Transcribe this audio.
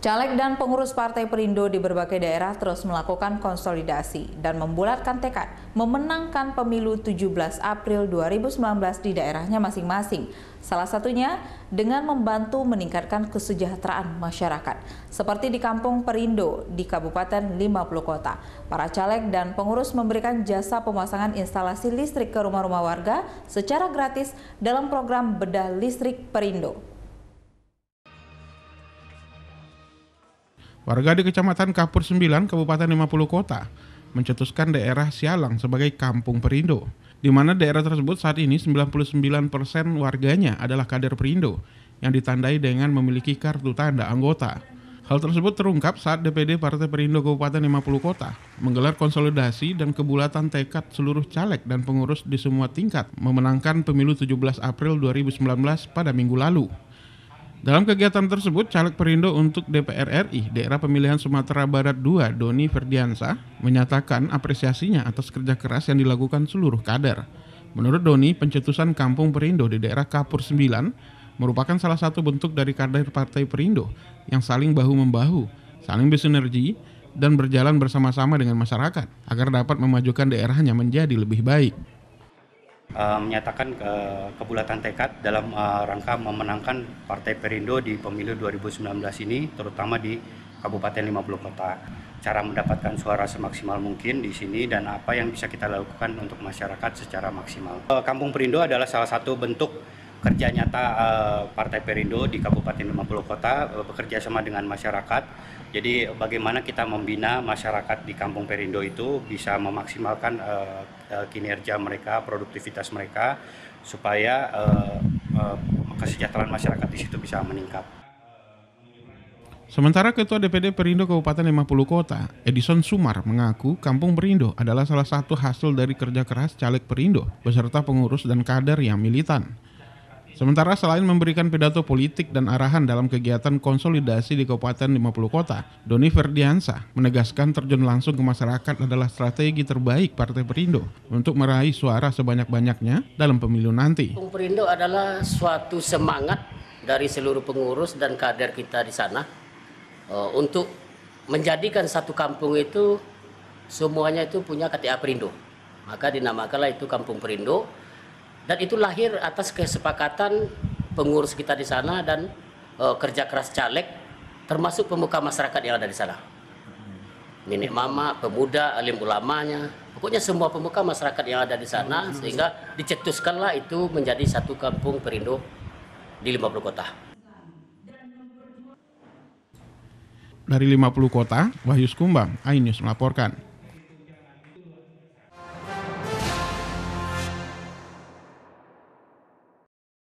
Caleg dan pengurus Partai Perindo di berbagai daerah terus melakukan konsolidasi dan membulatkan tekad memenangkan pemilu 17 April 2019 di daerahnya masing-masing. Salah satunya dengan membantu meningkatkan kesejahteraan masyarakat. Seperti di Kampung Perindo di Kabupaten 50 Kota. Para caleg dan pengurus memberikan jasa pemasangan instalasi listrik ke rumah-rumah warga secara gratis dalam program Bedah Listrik Perindo. Warga di Kecamatan Kapur 9, Kabupaten 50 Kota, mencetuskan daerah Sialang sebagai kampung perindo, di mana daerah tersebut saat ini 99% warganya adalah kader perindo yang ditandai dengan memiliki kartu tanda anggota. Hal tersebut terungkap saat DPD Partai Perindo Kabupaten 50 Kota menggelar konsolidasi dan kebulatan tekad seluruh caleg dan pengurus di semua tingkat memenangkan pemilu 17 April 2019 pada minggu lalu. Dalam kegiatan tersebut, caleg Perindo untuk DPR RI daerah pemilihan Sumatera Barat II, Doni Ferdiansa, menyatakan apresiasinya atas kerja keras yang dilakukan seluruh kader. Menurut Doni, pencetusan kampung Perindo di daerah Kapur 9 merupakan salah satu bentuk dari kader Partai Perindo yang saling bahu-membahu, saling bersinergi, dan berjalan bersama-sama dengan masyarakat agar dapat memajukan daerahnya menjadi lebih baik. Eh, menyatakan ke, kebulatan tekad dalam eh, rangka memenangkan Partai Perindo di pemilu 2019 ini, terutama di Kabupaten 50 Kota. Cara mendapatkan suara semaksimal mungkin di sini dan apa yang bisa kita lakukan untuk masyarakat secara maksimal. Eh, Kampung Perindo adalah salah satu bentuk kerja nyata uh, Partai Perindo di Kabupaten 50 Kota uh, bekerja sama dengan masyarakat. Jadi bagaimana kita membina masyarakat di Kampung Perindo itu bisa memaksimalkan uh, uh, kinerja mereka, produktivitas mereka supaya uh, uh, kesejahteraan masyarakat di situ bisa meningkat. Sementara Ketua DPD Perindo Kabupaten 50 Kota, Edison Sumar mengaku Kampung Perindo adalah salah satu hasil dari kerja keras caleg Perindo beserta pengurus dan kader yang militan. Sementara selain memberikan pidato politik dan arahan dalam kegiatan konsolidasi di Kabupaten 50 Kota, Doni Ferdiansa menegaskan terjun langsung ke masyarakat adalah strategi terbaik Partai Perindo untuk meraih suara sebanyak-banyaknya dalam pemilu nanti. Perindo adalah suatu semangat dari seluruh pengurus dan kader kita di sana eh, untuk menjadikan satu kampung itu semuanya itu punya KTA Perindo. Maka dinamakanlah itu Kampung Perindo dan itu lahir atas kesepakatan pengurus kita di sana dan e, kerja keras caleg termasuk pemuka masyarakat yang ada di sana nenek mama pemuda alim ulamanya pokoknya semua pemuka masyarakat yang ada di sana hmm. sehingga dicetuskanlah itu menjadi satu kampung perindo di 50 kota dari 50 kota Wahyu Skumbang, Ainus melaporkan.